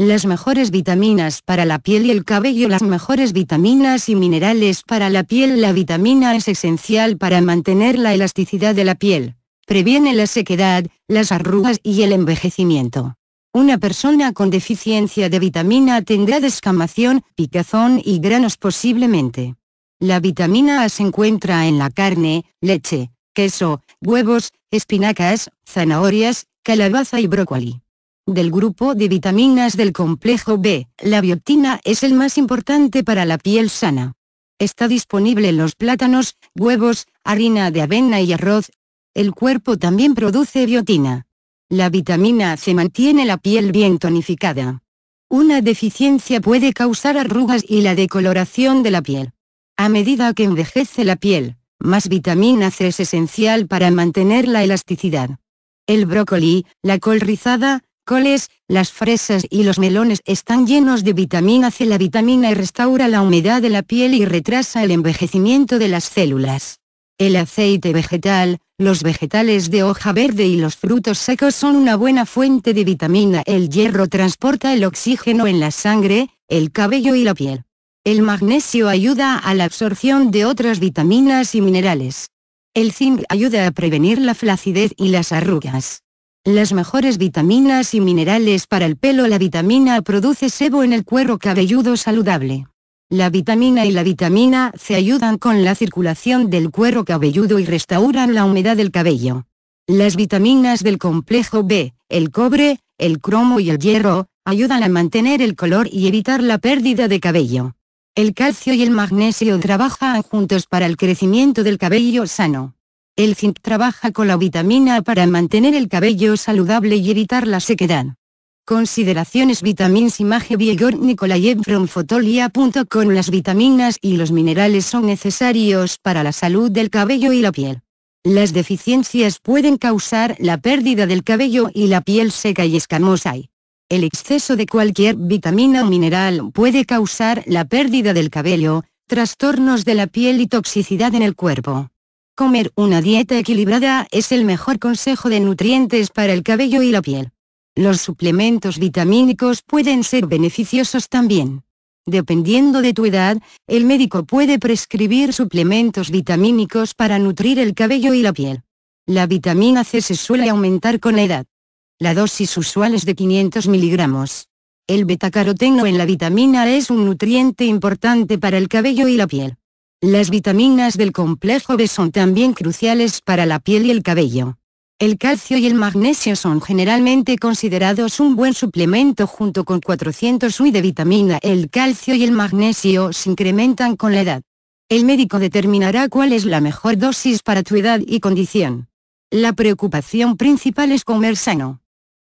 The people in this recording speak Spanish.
Las mejores vitaminas para la piel y el cabello Las mejores vitaminas y minerales para la piel La vitamina es esencial para mantener la elasticidad de la piel. Previene la sequedad, las arrugas y el envejecimiento. Una persona con deficiencia de vitamina tendrá descamación, picazón y granos posiblemente. La vitamina A se encuentra en la carne, leche, queso, huevos, espinacas, zanahorias, calabaza y brócoli del grupo de vitaminas del complejo B, la biotina es el más importante para la piel sana. Está disponible en los plátanos, huevos, harina de avena y arroz. El cuerpo también produce biotina. La vitamina C mantiene la piel bien tonificada. Una deficiencia puede causar arrugas y la decoloración de la piel. A medida que envejece la piel, más vitamina C es esencial para mantener la elasticidad. El brócoli, la col rizada, coles, las fresas y los melones están llenos de vitamina C. La vitamina e restaura la humedad de la piel y retrasa el envejecimiento de las células. El aceite vegetal, los vegetales de hoja verde y los frutos secos son una buena fuente de vitamina El hierro transporta el oxígeno en la sangre, el cabello y la piel. El magnesio ayuda a la absorción de otras vitaminas y minerales. El zinc ayuda a prevenir la flacidez y las arrugas. Las mejores vitaminas y minerales para el pelo La vitamina A produce sebo en el cuero cabelludo saludable. La vitamina y la vitamina C ayudan con la circulación del cuero cabelludo y restauran la humedad del cabello. Las vitaminas del complejo B, el cobre, el cromo y el hierro, ayudan a mantener el color y evitar la pérdida de cabello. El calcio y el magnesio trabajan juntos para el crecimiento del cabello sano. El zinc trabaja con la vitamina A para mantener el cabello saludable y evitar la sequedad. Consideraciones Vitamins Image Vigor Nicolayev from Fotolia.com Las vitaminas y los minerales son necesarios para la salud del cabello y la piel. Las deficiencias pueden causar la pérdida del cabello y la piel seca y escamosa. El exceso de cualquier vitamina o mineral puede causar la pérdida del cabello, trastornos de la piel y toxicidad en el cuerpo. Comer una dieta equilibrada es el mejor consejo de nutrientes para el cabello y la piel. Los suplementos vitamínicos pueden ser beneficiosos también. Dependiendo de tu edad, el médico puede prescribir suplementos vitamínicos para nutrir el cabello y la piel. La vitamina C se suele aumentar con la edad. La dosis usual es de 500 miligramos. El betacaroteno en la vitamina A e es un nutriente importante para el cabello y la piel. Las vitaminas del complejo B son también cruciales para la piel y el cabello. El calcio y el magnesio son generalmente considerados un buen suplemento junto con 400 UI de vitamina. El calcio y el magnesio se incrementan con la edad. El médico determinará cuál es la mejor dosis para tu edad y condición. La preocupación principal es comer sano.